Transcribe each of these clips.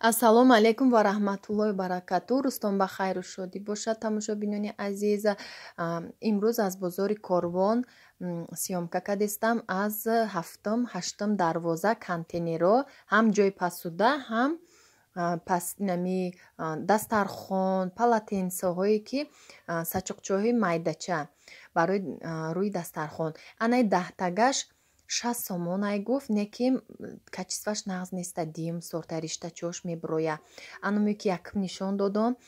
ассалому алейкум ва раҳматуллои баракату рустом ба хайру шодӣ бошад тамошобинони азиз имрӯз аз бозори корвон сиёмка кардистам аз ҳафтум ҳаштум дарвоза контейнеро ҳам ҷои пасуда ҳам паснами дастархон палатенсоҳое ки сачоқчоҳи майдача барои рӯи дастархон анаи даҳтагаш шаст сомон ай гуф некем качествоаш нағз неста дим сорта ришта чош меброя анаме ки як нишон додон э,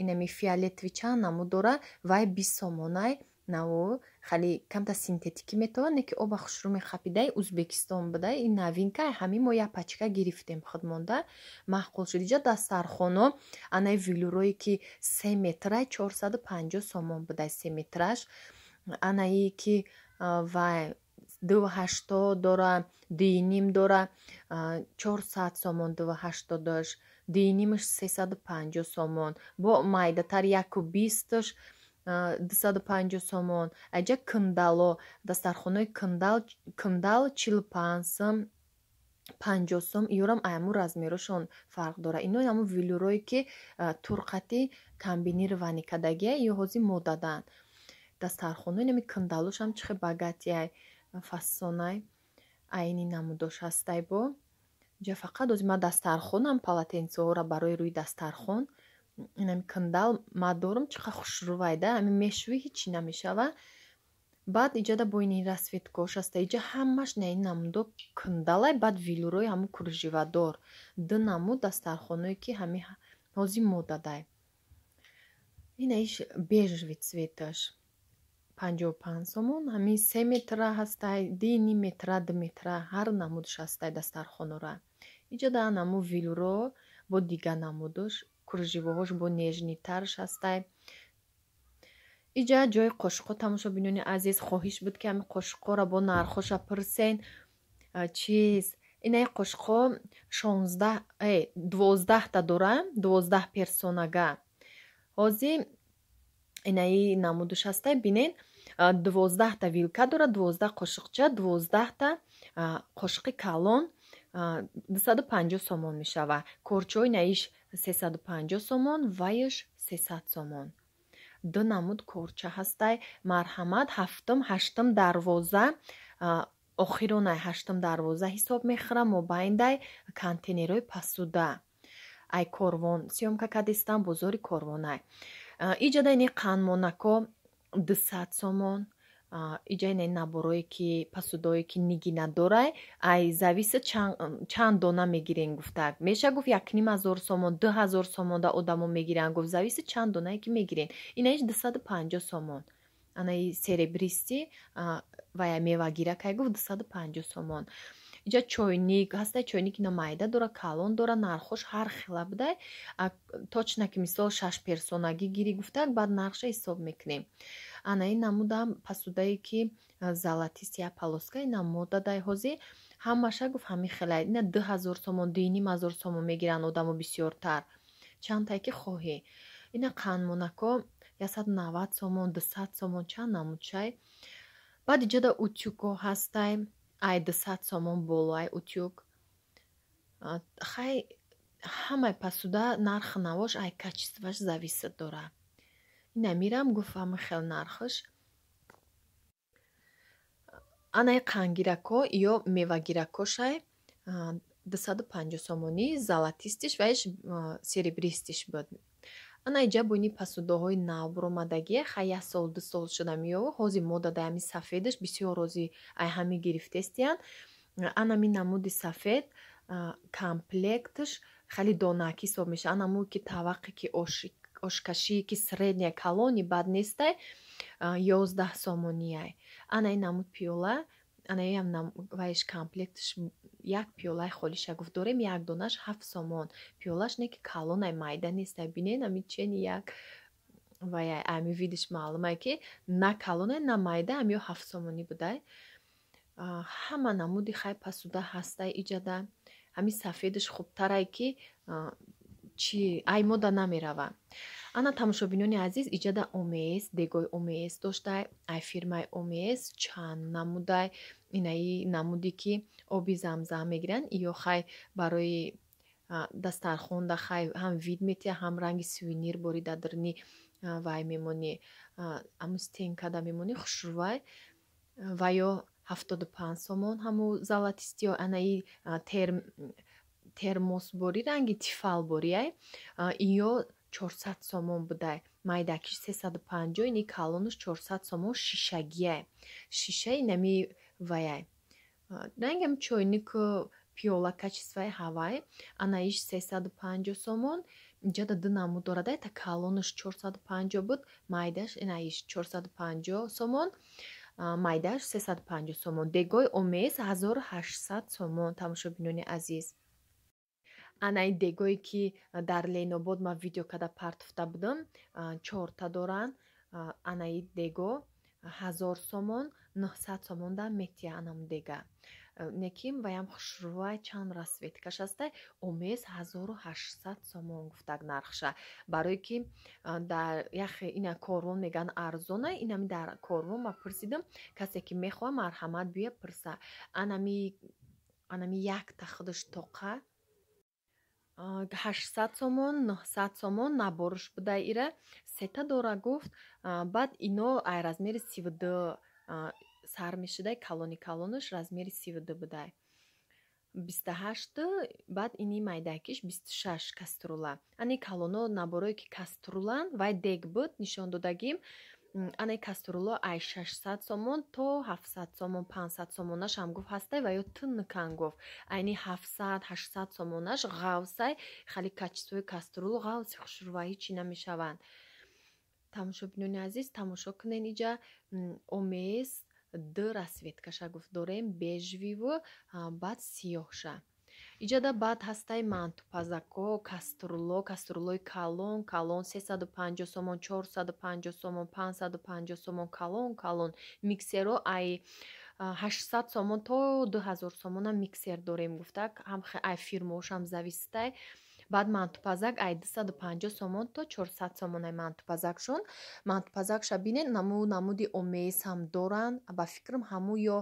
инами фиолетви чанд наму дора вай бист сомон ай наву хали камта синтетикӣ метава неки оба хушруме хапидаи ӯзбекистон бидай и новинка ай ҳами мо як пачка гирифтем хидмонда маҳқул шуди ҷа дастархоно анаи вилурое ки се метрай чорсаду панҷо сомон бидай се метраш анаи ки э, вай 280 дора, 2,5 дора, 400 сомон 280 дош, 2,5ш 350 сомон, бо майда тар 1,20 дош, 250 сомон, аҷа кындало, дастархонои кындал, кындал 45 сом, 50 сом, юрам аяму размерошон фарқ дора. Ино аяму вилюрои ки турқати комбинир ваникадаге, юхози модадан. дастархонои неми кындалош ҳам чихе багатияй фасонай айни намудош ҳастай бо ҷа фақат ози ма дастархонам палатенсоора барои рӯи дастархон инами кандал ма дорам чиқа хушрувайда ами мешӯӣ ҳичи намешава баъд иҷада бо ини расветкош аста иҷа ҳамаш наи намудо кандалай баъд вилурои ҳаму курживадор ду наму дастархоное ки ҳами ҳозӣ модадай ина иш бежви цветаш 55 сомон ҳами се метра ҳастай ди ни метра ду метра ҳар намудаш ҳастай дастархонора иҷода намо вилуро бо дига намудаш курживоҳош бо нежнитарш ҳастай иҷа ҷои қошуқҳо тамошобинони азиз хоҳиш буд ки ҳами қошуқҳоро бо нархоша пурсен чиз инаи қошуқҳо шонздадвоздаҳта э, дора дувоздаҳ персонага ҳозир инаи намудаш ҳастай бинен дувоздаҳта вилка дорад дувоздаҳ қошиқча дувоздаҳта қошиқи калон 250 сомон мешавад корчои наиш 350 сомон ваиш 300 сомон ду намуд корча ҳастай марҳамат ҳафтум ҳаштум дарвоза охиронай ҳаштум дарвоза ҳисоб мехӯра мобайндай контейнерои пасуда ай корвон сиёмка кадистан бозори корвонай иҷадайни қанмонако дусад сомон иҷай на набороӣ ки пасудое ки ниги надорай ай зависа чанд дона мегирен гуфтак меша гуфт якним азор сомон ду ҳазор сомонда одамо мегирен гуфт зависа чанд донае ки мегирен инаиш дусаду панҷо сомон анаи серебристи вая мевагира кай гуфт дусаду панҷо сомон ҷа чойник ҳастай чойники на майда дора калон дора нархош ҳар хела бидай точна ки мисол шаш персонагӣ гирӣ гуфтаяк баъд нархша ҳисоб мекунем анаи намудам пасудае ки залатисия палоска ина модда дай ҳозӣ ҳамаша гуфт ҳами хелай ина ду ҳазор сомон ду ним ҳазор сомон мегиранд одаму бисёртар чандтай ки хоҳӣ ина қанмонако ясаду навад сомон дусад сомон чанд намудшай баъд иҷада утюко ҳастай ай дусад сомон боло ай утюг хай ҳамай пасуда нарх навош ай качествааш зависат дора намирам гуфам хел нархаш анай қангирако ё мевагиракошай дусаду панҷо сомони золатистиш ваиш серебристиш буд ана иҷа буйни пасудоҳои навромадагӣ ха як сол ду сол шуда меёва ҳозир мода да ҳами сафедаш бисёр рози ай ҳами гирифтестиян анами намуди сафед комплекташ хеле дона кисоб меша анаму ки таваққи ки ошкаши ки средняя колони бад нестай ёздаҳ сомонияй анаи намуд пиёла анаиам ваиш комплекташ як пиёлаи холиша гуфт дорем як донаш ҳафт сомон пиёлаш не ки калонай майда нест бинеинами чени як вая ами видиш маълумай ки на калонай на майда амё ҳафт сомонӣ будай ҳама намуди хай пасуда ҳастай иҷада ҳами сафедаш хубтарай ки чи ай мода намеравад ана тамошобинони азиз иҷада омес дегои омес доштай ай фирмаи омес чанд намудай инаи намуде ки оби замзам мегиранд ё хай барои дастархон да хай ҳам вид метия ҳам ранги сувенир бори дадрни вай мемони аму стенка да мемони хушрувай ва ё ҳафтоду панҷ сомон ҳаму залатисти ё анаи термос бори ранги тифал бориай ё 400 сомон будай майдаки 350 ни калонуш 400 сомон шишагия шишаи нами ваяй рангам чойнику пиёла качествай ҳавай ана иш 350 сомон ҷада ду наму дорада та калонуш 450 буд майдаш ина иш 450 сомон майдаш 350 сомон дегои омез 1800 сомон тамошобинони азиз анаи дегое ки дар ленобод ма видео када партофта будам чорта доранд анаи дего ҳазор сомон нӯҳсад сомон да метия анам дега неким ваям хушрувай чанд расветка шаста омез ҳазору ҳашсад сомон гуфтак нархша барое ки дар яхе ина корвон меган арзона инами дар корвон ма пурсидам касе ки мехоҳа марҳамат бия пурса анами анами як тахдуш тоқа 800 сомон 900 сомон наборуш буда ира сета дора гуфт баъд ино ай размери свд сар мешидай калони калонаш размери свд будай 28 баъд ини майдакиш 26 каструла ани калоно наборое ки каструлан вай дег буд нишон додагим ана кастурулло ай 600 сомон то 700 сомон 500 сомонаш ҳам гуфт ҳастай ва ё тынкан гуфт айни 700 800 сомонаш ғавсай хали качисои кастурулло ғавси хушрувай чи намешаванд тамошобинони азиз тамошо кунен иҷа омез ду расветкаша гуфт дорем бежвиву баъд сиёҳша иҷада баъд ҳастаи мантупазако каструло каструлои калон калон 35 сомон 45 сомон 55 сомон калон калон миксеро ай 800 сомон то 2000 сомона миксер дорем гуфта ай фирмошам зависитай баъд мантупазак ай 250 сомон то 400 сомонаи мантупазакшон мантупазакша бинен наму намуди омесам доранд ба фикрам ҳамуё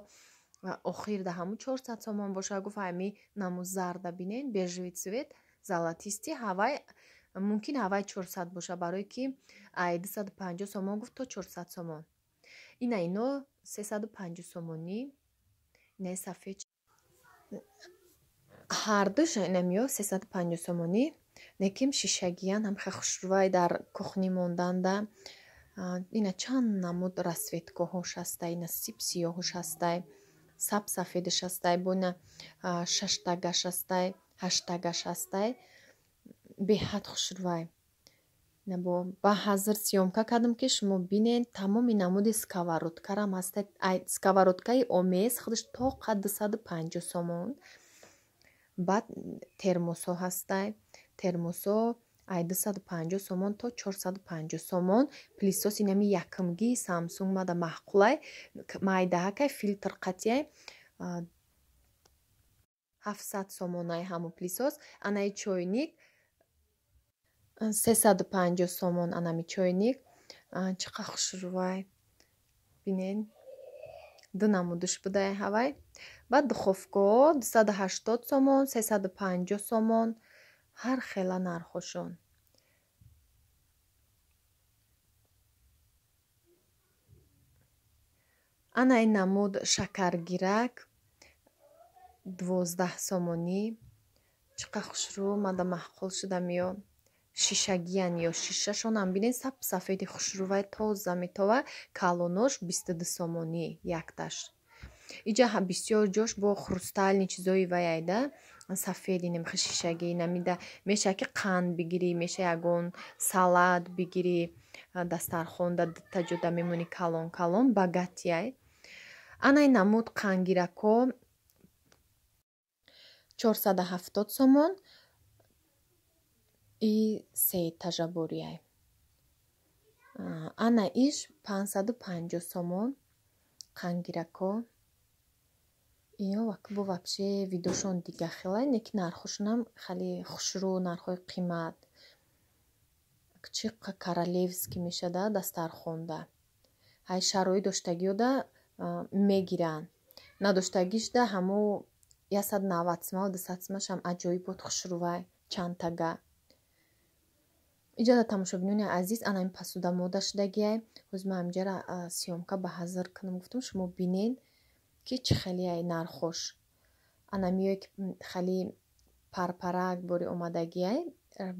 охир да ҳамун 400 сомон бошад гуфт ами наму зарда бинен беживи цвет золотисти ҳавай мумкин ҳавай 400 боша барое ки ай 250 сомон гуфт то 400 сомон ина ино 350 сомони не сафед ҳардуш намё 350 сомони некем шишагиян ҳамха хушрувай дар кухни монданда ина чанд намуд расветкоҳош ҳастай ина сип сиёҳош ҳастай сабсафеди шастай буна шаштага шастай ҳаштага шастай беҳад хушрувай набо ба ҳазир сиёмка кардам ки шумо бинен тамоми намуди сковородкарам ҳастай ай сковородкаи омез худаш то қадди саду панҷо сомон баъд термосо ҳастай термосо ай 250 сомон то 450 сомон плисос ин ями якмги самсунг мада маъқулай майдаакай филтр қатияй 700 сомонай ҳаму плисос анаи чойник 350 сомон анами чойник чӣ қа хушрувай бинен ду намудуш будай ҳавай баъд духовко 280 сомон 350 сомон ҳар хела нархошон ана ин намуд шакаргирак дувоздаҳ сомонӣ чӣ қа хушрӯ мада маҳқул шудам ё шишагиян ё шишашонам бинен саб сафеди хушрувай тоза метова калонош бистуду сомонӣ якташ иҷа бисёр ҷош бо хрусталь ни чизои вай айда сафеди намеха шишаги намида меша ки қанд бигири меша ягон салат бигири дастархон да та ҷуда мемони калон калон ба гатияй анай намуд қангирако 47 сомон и се тажабурияй ана иш 550 сомон қангирако ёк бу вообще видошон дигар хела неки нархушнам хали хушру нархои қимат чиқа королевски меша да дастархонда ҳай шароит доштагио да мегиран надоштагиш да ҳаму ясад навад сма дасад смашам аҷоибот хушрувай чандтага иҷода тамошобинони азиз анами пасуда мода шудагиай ҳузма амҷара сиёмка ба ҳазир кунам гуфтам шумо бинен ки чӣ халияй нархуш анамиё ки хали парпарак бори омадагияй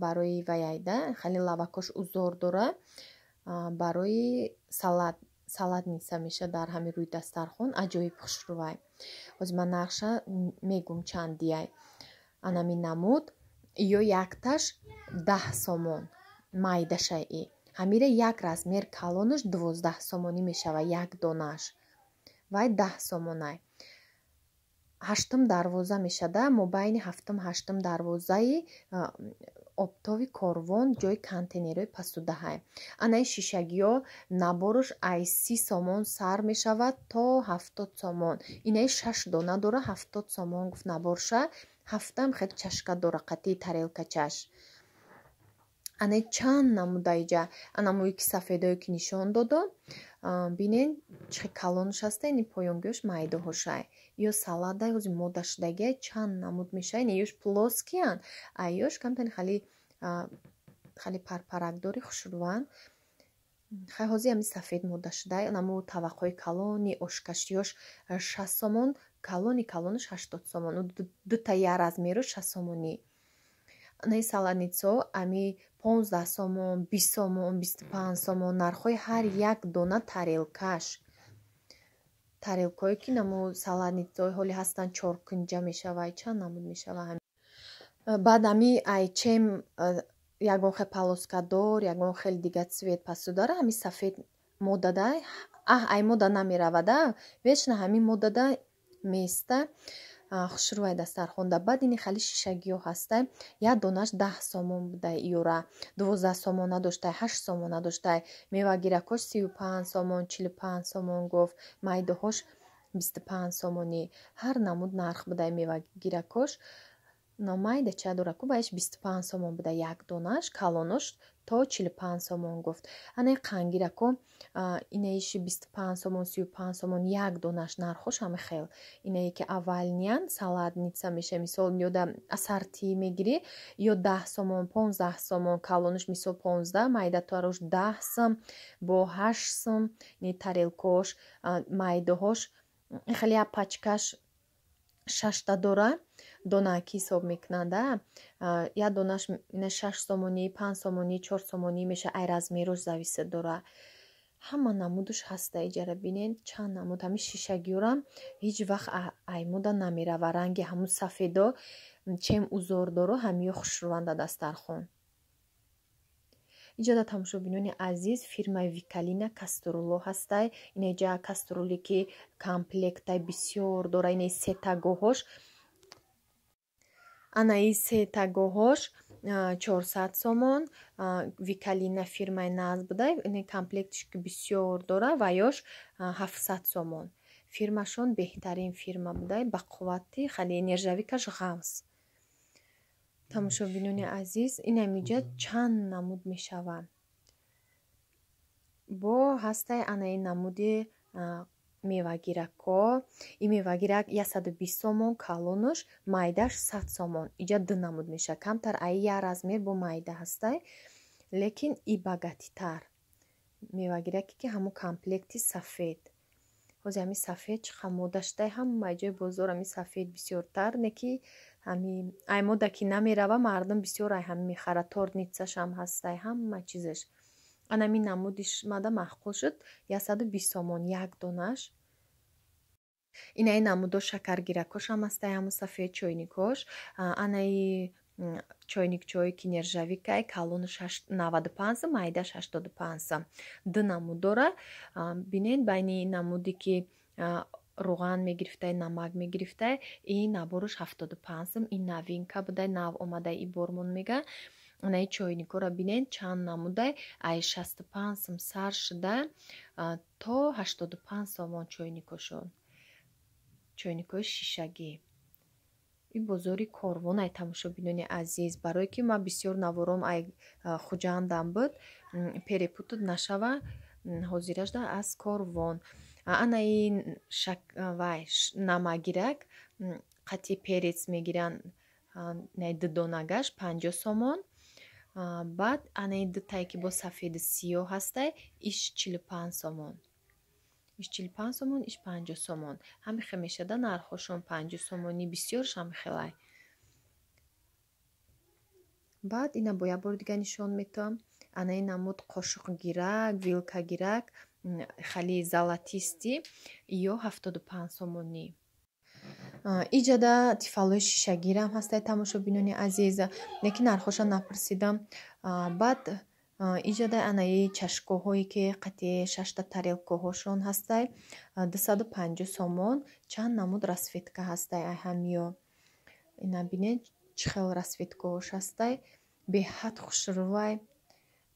барои ваяйда хали лавакош узор дора барои салат салат ниса меша дар ҳами рӯи дастархон аҷоиб хушрувай ози ман нақша мегум чанд диай анами намуд ё якташ даҳ сомон майда шайъи ҳамира як размер калонаш дувоздаҳ сомонӣ мешава як донааш вай даҳ сомонай ҳаштум дарвоза мешада мо байни ҳафтум ҳаштум дарвозаи оптови корвон ҷои контейнерои пасудаҳай анаи шишагиҳо набораш ай си сомон сар мешавад то ҳафтод сомон инаи шаш дона дора ҳафтод сомон гуфт набораша ҳафтам хел чашка дора қатии тарелкачаш ана чанд намудаиҷа анамои ки сафедое ки нишон додам бинен чхе калонш аста яни поёнгиош майдаҳоша ё салада ози модашудагия чанд намуд меша яни ёш плоскиян а ёш камтани хали хали парпаракдори хушрван хай ҳозир ами сафед модашуда анаму таваққои калони ошкаши ёш шаст сомон калони калонаш ҳаштод сомон дута яразмеро шаст сомонӣ не саланицо ами 15 сомон 20 сомон 25 сомон нархҳои ҳар як дона тарелкаш тарелкое ки наму саланицои ҳоли ҳастанд чоркунҷа мешавад чанд намуд мешавад баъд ами айчем э, ягон хел палоскадор ягон хел дига свет пасу дара ами сафед модада аҳ ай мода намеравада вечна ҳамин модада места хушрӯе дастархонда баъди нихали шишагиё ҳаста я донаш даҳ сомон будаи иёра дувоздаҳ сомон надоштай ҳашт сомон надоштай мевагиракош сию панҷ сомон чилу панҷ сомон гуфт майдаҳош бисту панҷ сомонӣ ҳар намуд нарх будаи мевагиракош номайда чадураку баш биступан сомон буда як донаш калонош то чилпан сомон гуфт ана қангираку инаиши биступан сомон сиюпан сомон як донаш нархош ҳами хел инае ки аввалниян салатница меша мисол ёда асартӣ мегирӣ ё даҳ сомон понздаҳ сомон калонош мисол понздаҳ майда тарош даҳ сам бо ҳашт сам ине тарелкош майдаҳош хеле апачкаш шашта дора донаки ҳисоб мекунанда як донаш шаш сомонӣ панҷ сомонӣ чор сомонӣ меша айраз мерӯш зависат дора ҳама намудуш ҳаста иҷара бинен чанд намуд ҳами шишагиёрам ҳеҷ вақт аймуда намерава ранги ҳамун сафедо чем узор доро ҳамиё хушрӯванда дастархон иҷода тамошобинони азиз фирмаи викалина каструло ҳастай инаиҷа каструле ки комплектай бисёр дора инаи сетагоҳош анаи сетагоҳош 400 сомон викалина фирмаи наз буда комплектш ки бисёр дора ва ёш 700 сомон фирмашон беҳтарин фирма буда ба қувватти хали энержавикаш ғамс тамошобинони азиз инамиҷа чанд намуд мешаванд бо ҳастай анаи намуди мевагиракҳо и мевагирак я саду бист сомон калонаш майдаш сад сомон иҷа ду намуд меша камтар аи я размер бо майда ҳастай лекин и багатитар мевагираки ки ҳаму комплекти сафед ҳози ҳами сафед чиқамодаштай ҳама майҷои бозор ҳами сафед бисёртар неки ҳами аймода ки намерава мардум бисёр ай ҳами мехара торницашам ҳастай ҳама чизаш анами намудиш мада маъқул шуд ясаду бист сомон як донаш инаи намудо шакаргиракош ҳам аста ҳаму сафед чойникош анаи чойник чои кинержавикай калон 95 майда 65 ду намудора бинед байни намуди ки руған мегирифтай намак мегирифтай и набораш 75 и новинка будай нав омада и бормон мега анаи чойникора бинен чанд намудай ай 65 сар шуда то 85 омон чойникошо чойникои шишагӣ и бозори корвон ай тамошобинони азиз барое ки ма бисёр наворум ай хуҷаандам буд перепутуд нашава ҳозиражда аз корвон анаи вай намагирак қатъи перец мегиранд наи дидонагаш панҷо сомон баъд анаи дитае ки бо сафеди сиё ҳастай иш чилу панҷ сомон иш чил пан сомон иш панҷо сомон ҳамихе мешада нархошон панҷо сомони бисёр шамихелай баъд ина бо як бор дига нишон метавам ана и намуд қошуқгирак вилкагирак хали золотистӣ ё ҳафтоду пан сомонӣ и ҷада тифалои шишагирам ҳастай тамошобинони азиз яки нархоша напурсидам баъд иҷода анаи чашкоҳое ки қатъи шашта тарелкоҳошон ҳастай дусаду панҷу сомон чанд намуд расфетка ҳастай аҳамё ина бине чӣ хел расфеткоҳош ҳастай беҳад хушрувай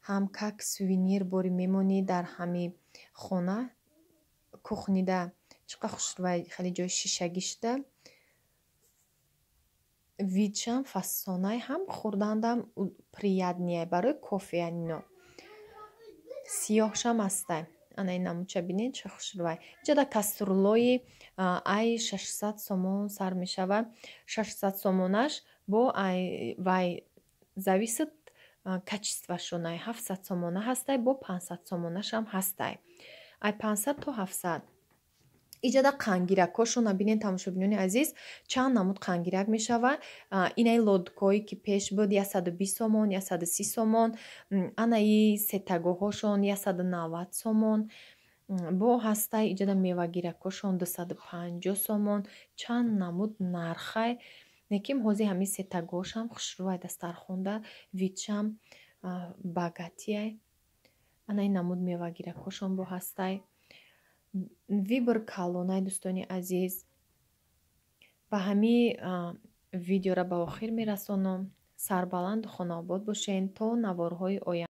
ҳам как сувенир бори мемонӣ дар ҳами хона кухнида чиқа хушрувай хеле ҷои шишагишда вичам фасонай ҳам хӯрдандам приятния барои кофе анино сиёҳшам аста ана намуча бинед ча хушрвай ҷада каструлои ай 600 сомон сар мешава 600 сомонаш бо ай вай зависит качествашонай 700 сомона ҳастай бо 500 сомонашам ҳастай ай 500 то 700 иҷода қангиракҳошо набинен тамошобинони азиз чанд намуд қангирак мешава инаи лодкои ки пеш буд 120 сомон 130 сомон анаи сетагоҳошон 190 сомон бо ҳастаи иҷода мевагиракҳошон 250 сомон чанд намуд нархай неким ҳозир ҳамин сетагоҳошам хушрӯай дастархонда витчам багатияй анаи намуд мевагиракҳошон бо ҳастай вибр калонай дӯстони азиз ба ҳамин видеора ба охир мерасонам сарбаланду хонаобод бошен то наворҳои оянд